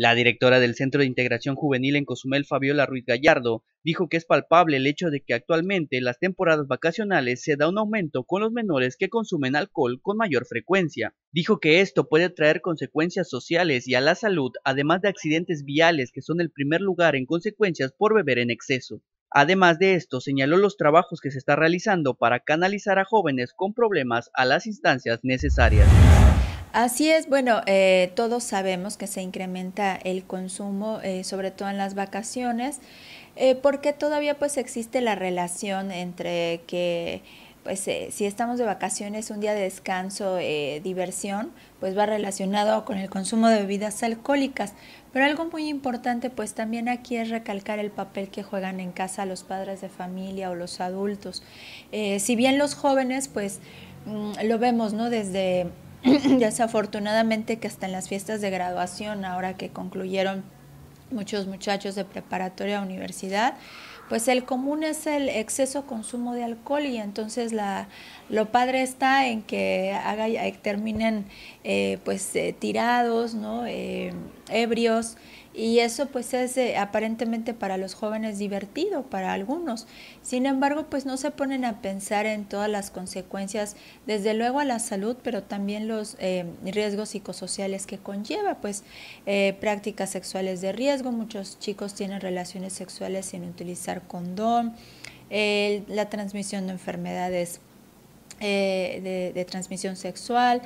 La directora del Centro de Integración Juvenil en Cozumel, Fabiola Ruiz Gallardo, dijo que es palpable el hecho de que actualmente las temporadas vacacionales se da un aumento con los menores que consumen alcohol con mayor frecuencia. Dijo que esto puede traer consecuencias sociales y a la salud, además de accidentes viales que son el primer lugar en consecuencias por beber en exceso. Además de esto, señaló los trabajos que se está realizando para canalizar a jóvenes con problemas a las instancias necesarias. Así es, bueno, eh, todos sabemos que se incrementa el consumo, eh, sobre todo en las vacaciones, eh, porque todavía pues existe la relación entre que pues si estamos de vacaciones, un día de descanso, diversión, pues va relacionado con el consumo de bebidas alcohólicas. Pero algo muy importante, pues también aquí es recalcar el papel que juegan en casa los padres de familia o los adultos. si bien los jóvenes, pues mm, lo vemos, ¿no? Desde desafortunadamente que hasta en las fiestas de graduación, ahora que concluyeron muchos muchachos de preparatoria a universidad, pues el común es el exceso consumo de alcohol y entonces la, lo padre está en que haga, eh, terminen eh, pues eh, tirados, ¿no? ebrios y eso pues es eh, aparentemente para los jóvenes divertido, para algunos. Sin embargo, pues no se ponen a pensar en todas las consecuencias, desde luego a la salud, pero también los eh, riesgos psicosociales que conlleva, pues eh, prácticas sexuales de riesgo, muchos chicos tienen relaciones sexuales sin utilizar condón, la transmisión de enfermedades eh, de, transmisión sexual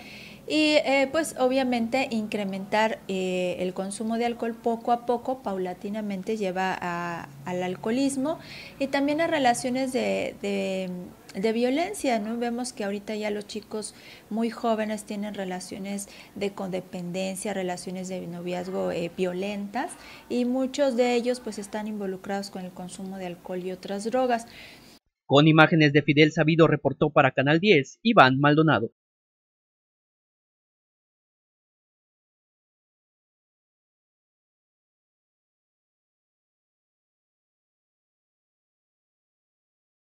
y eh, pues obviamente incrementar eh, el consumo de alcohol poco a poco, paulatinamente lleva al alcoholismo y también a relaciones de, violencia, ¿no? Vemos que ahorita ya los chicos muy jóvenes tienen relaciones de codependencia, relaciones de noviazgo violentas y muchos de ellos pues están involucrados con el consumo de alcohol y otras drogas. Con imágenes de Fidel Sabido reportó para Canal 10 Iván Maldonado.